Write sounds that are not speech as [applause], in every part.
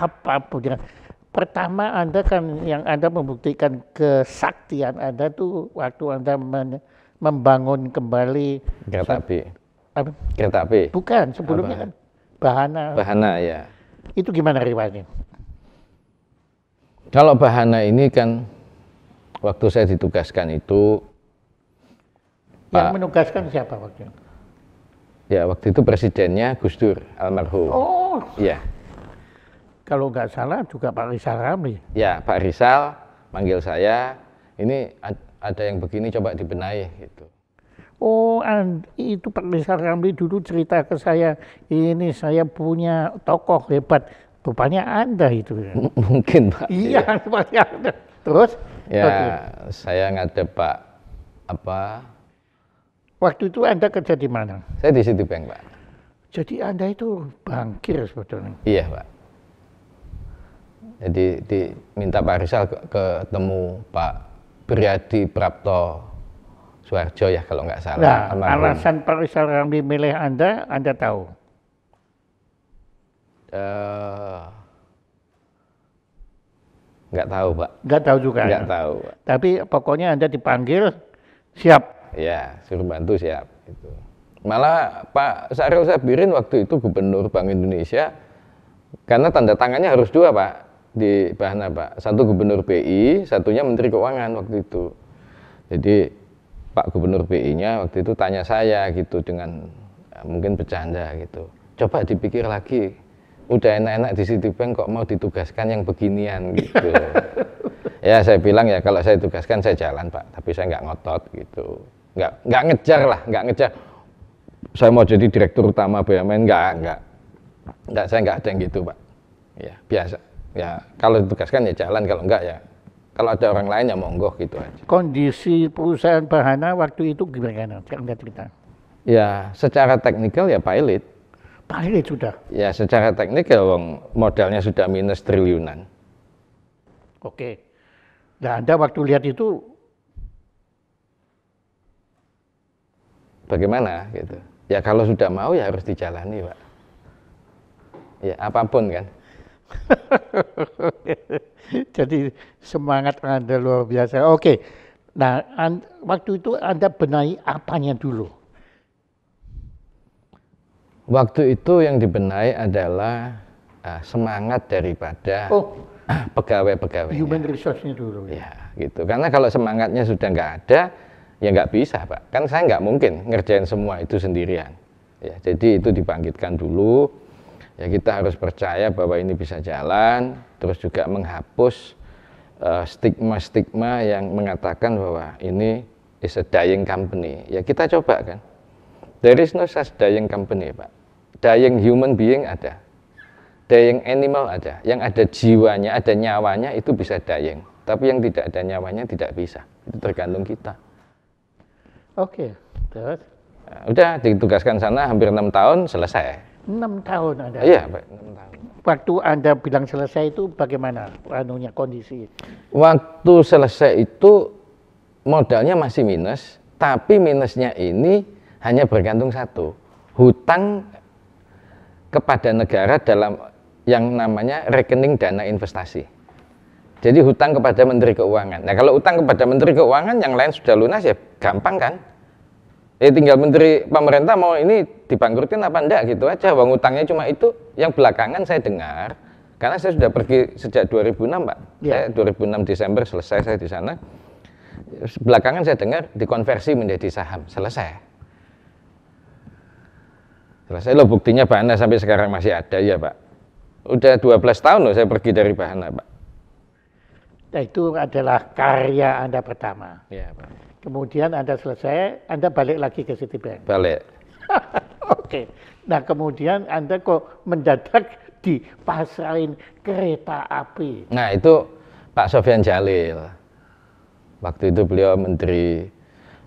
apapun. Pertama Anda kan yang Anda membuktikan kesaktian Anda tuh waktu Anda men, membangun kembali kereta api. Kereta api. Bukan, sebelumnya kan bahana. Bahana ya. Itu gimana riwayatnya? Kalau bahana ini kan waktu saya ditugaskan itu yang Pak, menugaskan siapa waktu itu? Ya, waktu itu presidennya Gus Dur almarhum. Oh. Ya kalau nggak salah juga Pak Rizal Ramli. Ya, Pak Rizal manggil saya, ini ada yang begini coba dibenahi gitu. Oh, itu Pak Rizal Ramli dulu cerita ke saya, ini saya punya tokoh hebat. Rupanya Anda itu. M [laughs] Mungkin, Pak. Iya, iya, rupanya Anda. Terus? Ya, okay. saya ngadep Pak apa? Waktu itu Anda kerja di mana? Saya di Citibank, Pak. Jadi Anda itu bangkir sebetulnya. Iya, Pak. Jadi diminta Pak Rizal ketemu Pak Priyadi Prapto Suarjo ya kalau nggak salah. Nah, alasan Pak Rizal yang dimilih Anda, Anda tahu? Uh, nggak tahu Pak. Nggak tahu juga. Nggak ya? tahu. Pak. Tapi pokoknya Anda dipanggil siap. Ya, suruh bantu siap. Itu. Malah Pak Saril Sabirin waktu itu Gubernur Bank Indonesia, karena tanda tangannya harus dua Pak di bahan apa? Satu gubernur BI, satunya menteri keuangan waktu itu. Jadi Pak Gubernur BI-nya waktu itu tanya saya gitu dengan eh, mungkin bercanda gitu. Coba dipikir lagi, udah enak-enak di Citibank kok mau ditugaskan yang beginian gitu. [laughs] ya saya bilang ya kalau saya tugaskan saya jalan Pak, tapi saya nggak ngotot gitu. Nggak, nggak ngejar lah, nggak ngejar. Saya mau jadi direktur utama BUMN, nggak, nggak. Nggak, saya nggak ada yang gitu Pak. Ya, biasa ya kalau ditugaskan ya jalan kalau enggak ya kalau ada orang lain ya monggo gitu aja kondisi perusahaan Bahana waktu itu gimana sekarang cerita ya secara teknikal ya pilot pilot sudah ya secara teknikal wong modalnya sudah minus triliunan oke nah anda waktu lihat itu bagaimana gitu ya kalau sudah mau ya harus dijalani pak ya apapun kan [laughs] Jadi semangat Anda luar biasa. Oke, nah an, waktu itu Anda benahi apanya dulu? Waktu itu yang dibenahi adalah uh, semangat daripada oh. [clears throat] pegawai-pegawai. Human resource-nya dulu. Ya, iya, gitu. Karena kalau semangatnya sudah nggak ada, ya nggak bisa pak kan saya nggak mungkin ngerjain semua itu sendirian ya jadi itu dibangkitkan dulu ya kita harus percaya bahwa ini bisa jalan terus juga menghapus eh, stigma-stigma uh, yang mengatakan bahwa ini is a dying company ya kita coba kan there is no such dying company pak dying human being ada dying animal ada yang ada jiwanya ada nyawanya itu bisa dying tapi yang tidak ada nyawanya tidak bisa itu tergantung kita oke okay. terus ya, udah ditugaskan sana hampir enam tahun selesai enam tahun Anda. Iya, Pak, 6 tahun. Waktu Anda bilang selesai itu bagaimana anunya kondisi? Waktu selesai itu modalnya masih minus, tapi minusnya ini hanya bergantung satu, hutang kepada negara dalam yang namanya rekening dana investasi. Jadi hutang kepada Menteri Keuangan. Nah kalau hutang kepada Menteri Keuangan yang lain sudah lunas ya gampang kan? ya tinggal menteri pemerintah mau ini dibangkrutin apa enggak gitu aja uang utangnya cuma itu yang belakangan saya dengar karena saya sudah pergi sejak 2006 pak ya. saya 2006 Desember selesai saya di sana belakangan saya dengar dikonversi menjadi saham selesai selesai loh buktinya Bahana sampai sekarang masih ada ya pak udah 12 tahun loh saya pergi dari Bahana pak Nah, itu adalah karya Anda pertama. Ya, Pak. Kemudian Anda selesai, Anda balik lagi ke Citibank. Balik. [laughs] Oke. okay. Nah, kemudian Anda kok mendadak dipasrain kereta api. Nah, itu Pak Sofian Jalil. Waktu itu beliau Menteri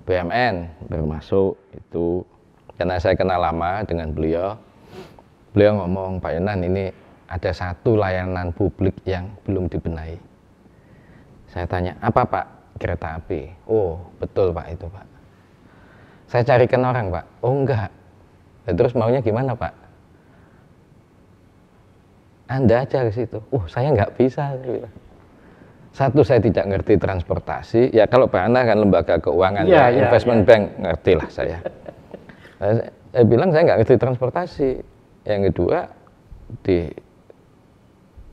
BUMN bermasuk itu karena saya kenal lama dengan beliau. Beliau ngomong, Pak Yonan ini ada satu layanan publik yang belum dibenahi saya tanya, apa pak? Kereta api. Oh, betul pak itu pak. Saya carikan orang pak. Oh enggak. Dan terus maunya gimana pak? Anda aja ke situ. Uh, saya nggak bisa. Satu saya tidak ngerti transportasi. Ya kalau Pak Ana kan lembaga keuangan, iya, ya, ya, investment ya. bank ngerti lah saya. saya bilang saya nggak ngerti transportasi. Yang kedua di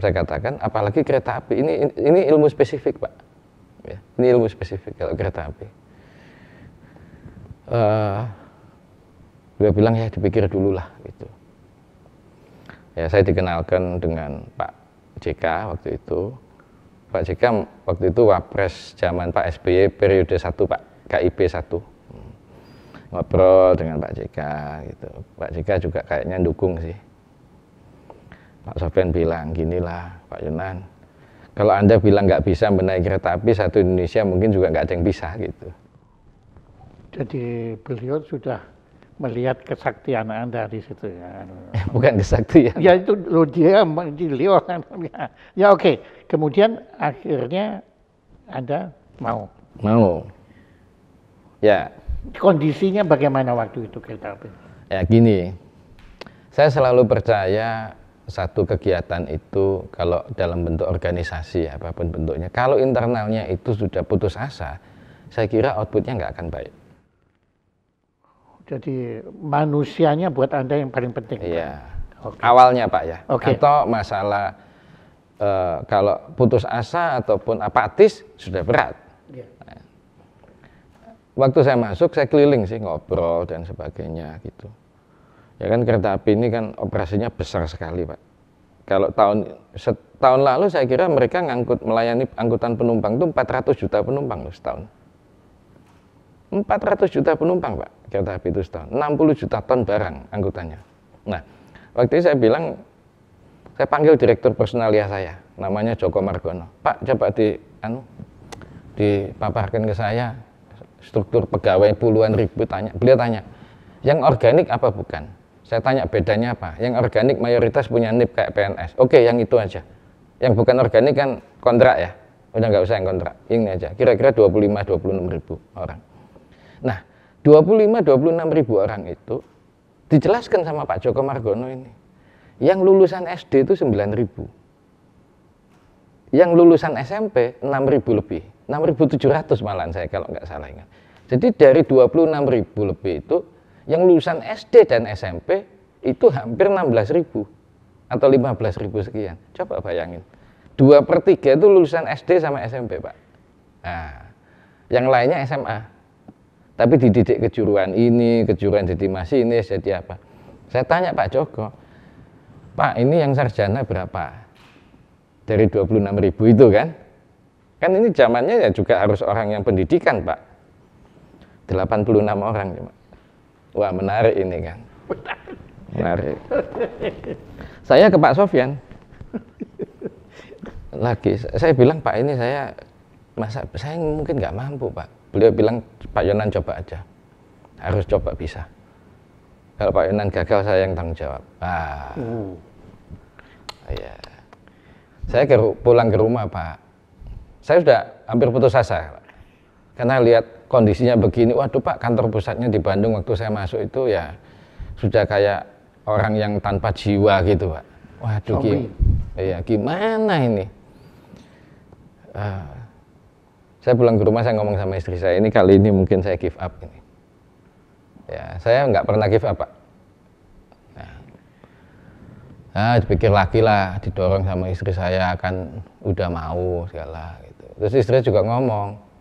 saya katakan apalagi kereta api ini ini ilmu spesifik pak ya, ini ilmu spesifik kalau kereta api uh, bilang ya dipikir dulu lah gitu ya saya dikenalkan dengan Pak JK waktu itu Pak JK waktu itu wapres zaman Pak SBY periode 1 Pak KIP satu hmm. ngobrol dengan Pak JK gitu Pak JK juga kayaknya dukung sih Pak Sofian bilang ginilah Pak Yunan kalau anda bilang nggak bisa menaik kereta api satu Indonesia mungkin juga nggak ada yang bisa gitu jadi beliau sudah melihat kesaktian anda di situ ya [laughs] bukan kesaktian ya itu lo dia beliau kan. [laughs] ya oke okay. kemudian akhirnya anda mau mau ya kondisinya bagaimana waktu itu kereta api ya gini saya selalu percaya satu kegiatan itu kalau dalam bentuk organisasi apapun bentuknya kalau internalnya itu sudah putus asa saya kira outputnya nggak akan baik jadi manusianya buat anda yang paling penting iya okay. awalnya pak ya okay. atau masalah e, kalau putus asa ataupun apatis sudah berat yeah. waktu saya masuk saya keliling sih ngobrol dan sebagainya gitu Ya kan kereta api ini kan operasinya besar sekali, Pak. Kalau tahun setahun lalu saya kira mereka ngangkut melayani angkutan penumpang itu 400 juta penumpang loh setahun. 400 juta penumpang, Pak, kereta api itu setahun. 60 juta ton barang angkutannya. Nah, waktu itu saya bilang saya panggil direktur personalia saya, namanya Joko Margono. Pak, coba di anu dipaparkan ke saya struktur pegawai puluhan ribu tanya. Beliau tanya, yang organik apa bukan? Saya tanya bedanya apa? Yang organik mayoritas punya NIP kayak PNS. Oke, yang itu aja. Yang bukan organik kan kontrak ya. Udah nggak usah yang kontrak. Ini aja. Kira-kira 25-26 ribu orang. Nah, 25-26 ribu orang itu dijelaskan sama Pak Joko Margono ini. Yang lulusan SD itu 9 ribu. Yang lulusan SMP 6 ribu lebih. 6.700 malahan saya kalau nggak salah ingat. Jadi dari 26.000 lebih itu yang lulusan SD dan SMP itu hampir 16 ribu atau 15 ribu sekian. Coba bayangin, dua per tiga itu lulusan SD sama SMP pak. Nah, yang lainnya SMA. Tapi dididik kejuruan ini, kejuruan jadi ini, jadi apa. Saya tanya Pak Joko, Pak ini yang sarjana berapa? Dari 26 ribu itu kan? Kan ini zamannya ya juga harus orang yang pendidikan Pak. 86 orang cuma. Wah menarik ini kan. Menarik. Saya ke Pak Sofian Lagi, saya bilang Pak ini saya masa saya mungkin nggak mampu Pak. Beliau bilang Pak Yonan coba aja, harus coba bisa. Kalau Pak Yonan gagal saya yang tanggung jawab. Ah, uh. ya. Saya ke, pulang ke rumah Pak. Saya sudah hampir putus asa karena lihat kondisinya begini waduh pak kantor pusatnya di Bandung waktu saya masuk itu ya sudah kayak orang yang tanpa jiwa gitu pak waduh gim iya, gimana ini uh, saya pulang ke rumah saya ngomong sama istri saya ini kali ini mungkin saya give up ini ya saya nggak pernah give up pak nah, ah, dipikir lagi lah didorong sama istri saya kan udah mau segala gitu terus istri juga ngomong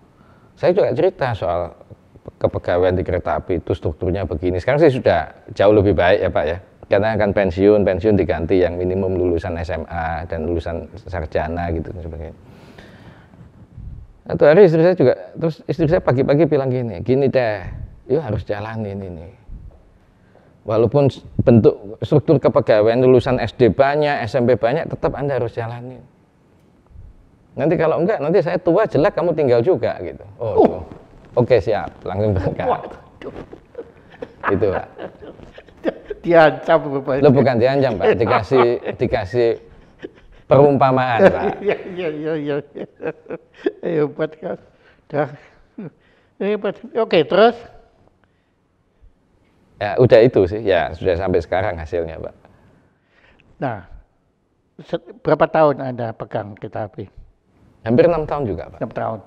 saya juga cerita soal kepegawaian di kereta api itu strukturnya begini. Sekarang sih sudah jauh lebih baik ya Pak ya. Karena akan pensiun, pensiun diganti yang minimum lulusan SMA dan lulusan sarjana gitu dan sebagainya. Satu hari istri saya juga, terus istri saya pagi-pagi bilang gini, gini deh, yuk harus jalanin ini. Walaupun bentuk struktur kepegawaian lulusan SD banyak, SMP banyak, tetap Anda harus jalanin. Nanti kalau enggak, nanti saya tua jelek kamu tinggal juga gitu. Oh, uh. oke siap, langsung berangkat. Itu pak. Diancam bapak. Lo bukan diancam pak, dikasih dikasih perumpamaan pak. [laughs] Iya iya iya iya. buat kan. Dah. buat, Oke terus. Ya udah itu sih, ya sudah sampai sekarang hasilnya pak. Nah, berapa tahun anda pegang kereta api? Hampir enam tahun juga, Pak. Enam tahun.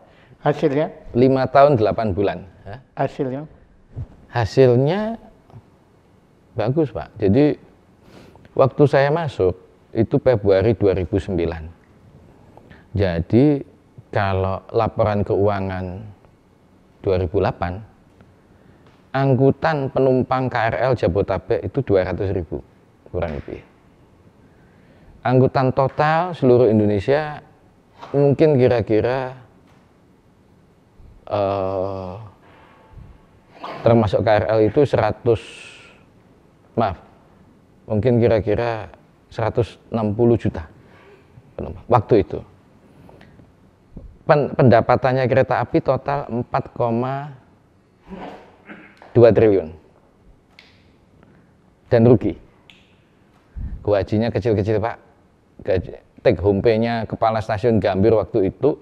Hasilnya? Lima tahun delapan bulan. Hah? Hasilnya? Hasilnya bagus, Pak. Jadi waktu saya masuk itu Februari 2009. Jadi kalau laporan keuangan 2008 angkutan penumpang KRL Jabotabek itu 200 ribu kurang lebih angkutan total seluruh Indonesia mungkin kira-kira uh, termasuk KRL itu 100 maaf mungkin kira-kira 160 juta penumpang waktu itu Pen pendapatannya kereta api total 4,2 triliun dan rugi gajinya kecil-kecil pak gaji take home pay-nya kepala stasiun Gambir waktu itu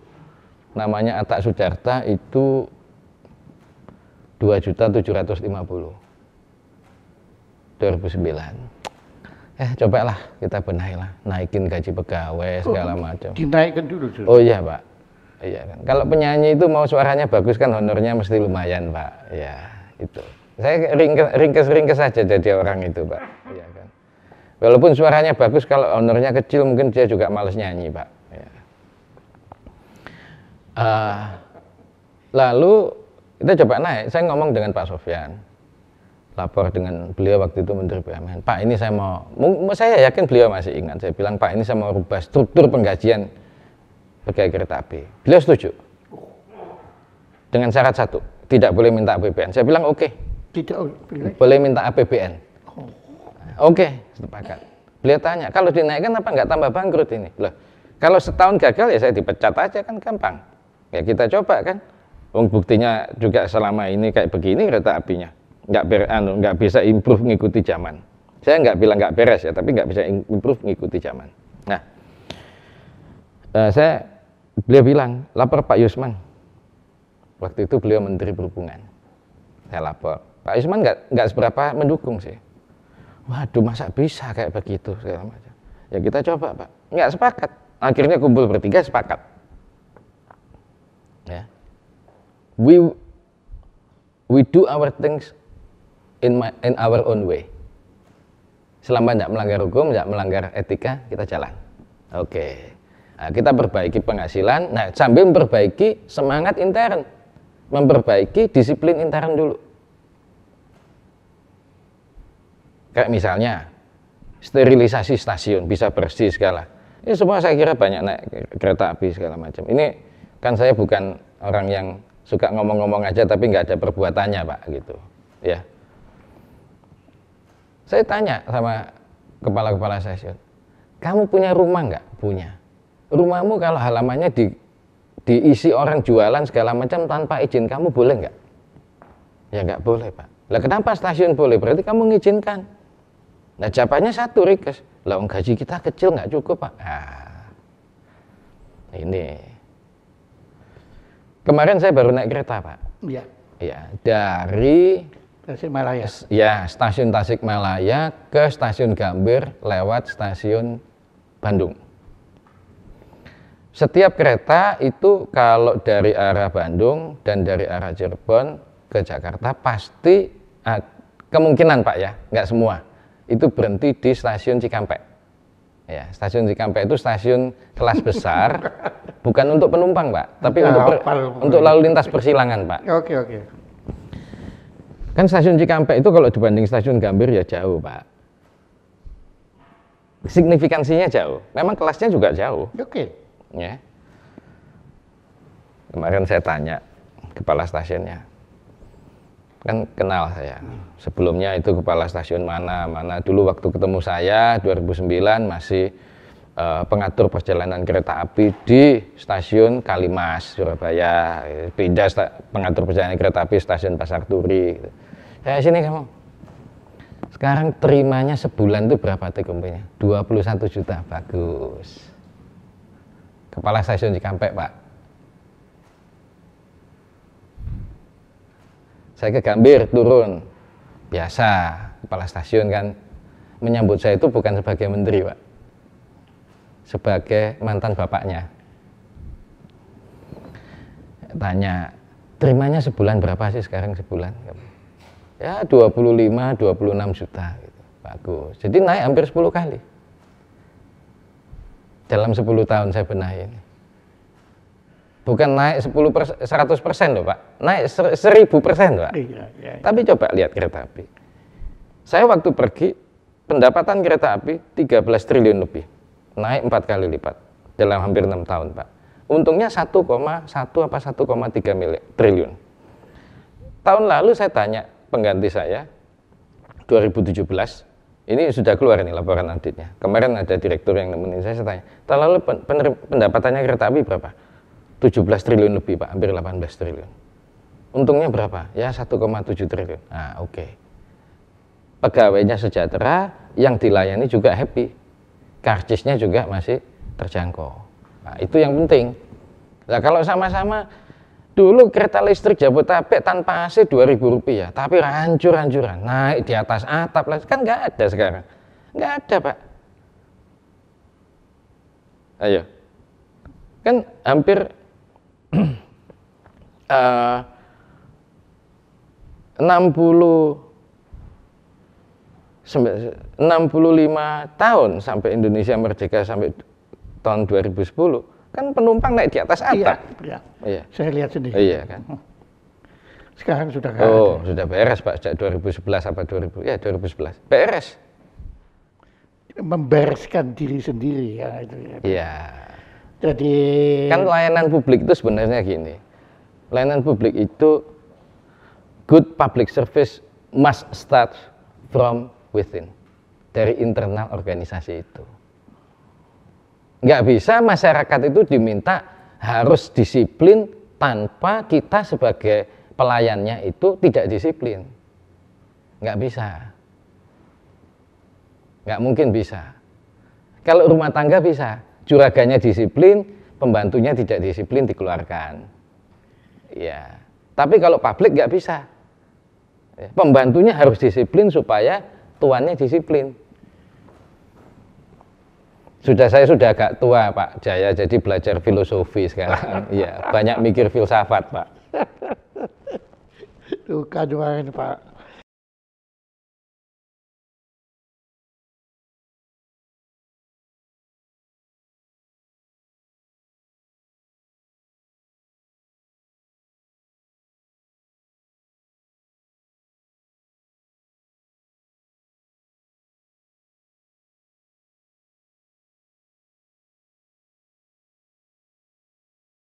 namanya Atak Sudarta itu dua dua juta tujuh ratus lima puluh ribu sembilan eh cobalah kita benahi lah naikin gaji pegawai segala macam dinaikkan dulu, dulu oh iya pak iya kan kalau penyanyi itu mau suaranya bagus kan honornya mesti lumayan pak ya itu saya ringkes ringkes ringkes saja jadi orang itu pak iya kan Walaupun suaranya bagus, kalau ownernya kecil mungkin dia juga males nyanyi, Pak. Ya. Uh, lalu kita coba naik, saya ngomong dengan Pak Sofian, lapor dengan beliau waktu itu Menteri BUMN. Pak ini saya mau, saya yakin beliau masih ingat, saya bilang Pak ini saya mau rubah struktur penggajian pegawai kereta api. Beliau setuju. Dengan syarat satu, tidak boleh minta APBN. Saya bilang oke. Okay. Tidak Boleh minta APBN Oke, sepakat. Beliau tanya, kalau dinaikkan apa nggak tambah bangkrut ini? Loh, kalau setahun gagal ya saya dipecat aja kan gampang. Ya kita coba kan. Wong buktinya juga selama ini kayak begini kereta apinya. Nggak ber, anu, nggak bisa improve mengikuti zaman. Saya nggak bilang nggak beres ya, tapi nggak bisa improve mengikuti zaman. Nah, uh, saya beliau bilang lapor Pak Yusman. Waktu itu beliau Menteri Perhubungan. Saya lapor. Pak Yusman nggak nggak seberapa mendukung sih waduh masa bisa kayak begitu segala macam ya kita coba pak nggak sepakat akhirnya kumpul bertiga sepakat ya we we do our things in my, in our own way selama tidak melanggar hukum tidak melanggar etika kita jalan oke okay. nah, kita perbaiki penghasilan nah sambil memperbaiki semangat intern memperbaiki disiplin intern dulu Kayak misalnya sterilisasi stasiun bisa bersih segala. Ini semua saya kira banyak naik kereta api segala macam. Ini kan saya bukan orang yang suka ngomong-ngomong aja tapi nggak ada perbuatannya pak gitu ya saya tanya sama kepala-kepala stasiun kamu punya rumah nggak punya rumahmu kalau halamannya di diisi orang jualan segala macam tanpa izin kamu boleh nggak ya nggak boleh pak lah kenapa stasiun boleh berarti kamu mengizinkan Nah jawabannya satu request, lah gaji kita kecil nggak cukup pak. Nah, ini kemarin saya baru naik kereta pak. Iya. Iya dari Tasikmalaya. Ya stasiun Tasikmalaya ke stasiun Gambir lewat stasiun Bandung. Setiap kereta itu kalau dari arah Bandung dan dari arah Cirebon ke Jakarta pasti kemungkinan Pak ya, nggak semua itu berhenti di stasiun Cikampek. Ya, stasiun Cikampek itu stasiun kelas besar, [laughs] bukan untuk penumpang, Pak, tapi nah, untuk per, untuk lalu lintas persilangan, Pak. Oke, okay, oke. Okay. Kan stasiun Cikampek itu kalau dibanding stasiun Gambir ya jauh, Pak. Signifikansinya jauh. Memang kelasnya juga jauh. Oke. Okay. Ya. Kemarin saya tanya kepala stasiunnya, kan kenal saya. Sebelumnya itu kepala stasiun mana mana. Dulu waktu ketemu saya 2009 masih uh, pengatur perjalanan kereta api di stasiun Kalimas Surabaya. Pindah pengatur perjalanan kereta api stasiun Pasar Turi. Saya sini kamu. Sekarang terimanya sebulan itu berapa tkp 21 juta. Bagus. Kepala stasiun Cikampek, Pak. saya ke Gambir turun biasa kepala stasiun kan menyambut saya itu bukan sebagai menteri pak sebagai mantan bapaknya tanya terimanya sebulan berapa sih sekarang sebulan ya 25 26 juta bagus jadi naik hampir 10 kali dalam 10 tahun saya benahi ini bukan naik 10 persen, 100 loh pak, naik 1000 persen pak. Iya, iya, iya. Tapi coba lihat kereta api. Saya waktu pergi pendapatan kereta api 13 triliun lebih, naik empat kali lipat dalam hampir enam tahun pak. Untungnya 1,1 apa 1,3 miliar triliun. Tahun lalu saya tanya pengganti saya 2017 ini sudah keluar nih laporan auditnya. Kemarin ada direktur yang nemenin saya, saya tanya, tahun lalu pendapatannya kereta api berapa? 17 triliun lebih Pak, hampir 18 triliun. Untungnya berapa? Ya 1,7 triliun. Nah, oke. Okay. Pegawainya sejahtera, yang dilayani juga happy. Karcisnya juga masih terjangkau. Nah, itu yang penting. Nah, kalau sama-sama dulu kereta listrik jabodetabek tanpa AC 2000 rupiah, tapi hancur-hancuran, naik di atas atap lah, kan nggak ada sekarang. Nggak ada, Pak. Ayo. Kan hampir uh, 60 65 tahun sampai Indonesia merdeka sampai tahun 2010 kan penumpang naik di atas atap. Iya, iya. iya. Saya lihat sendiri. Iya kan. Oh. Sekarang sudah gak Oh, ada. sudah beres Pak sejak 2011 apa 2000? Ya, 2011. Beres. Membereskan diri sendiri ya itu ya. Iya. Jadi kan layanan publik itu sebenarnya gini. Layanan publik itu good public service must start from within. Dari internal organisasi itu. Nggak bisa masyarakat itu diminta harus disiplin tanpa kita sebagai pelayannya itu tidak disiplin. Nggak bisa. Nggak mungkin bisa. Kalau rumah tangga bisa, juraganya disiplin, pembantunya tidak disiplin dikeluarkan. Ya, tapi kalau publik nggak bisa. Ya, pembantunya harus disiplin supaya tuannya disiplin. Sudah saya sudah agak tua Pak Jaya, jadi belajar filosofi sekarang. [laughs] ya, banyak mikir filsafat Pak. luka banget Pak.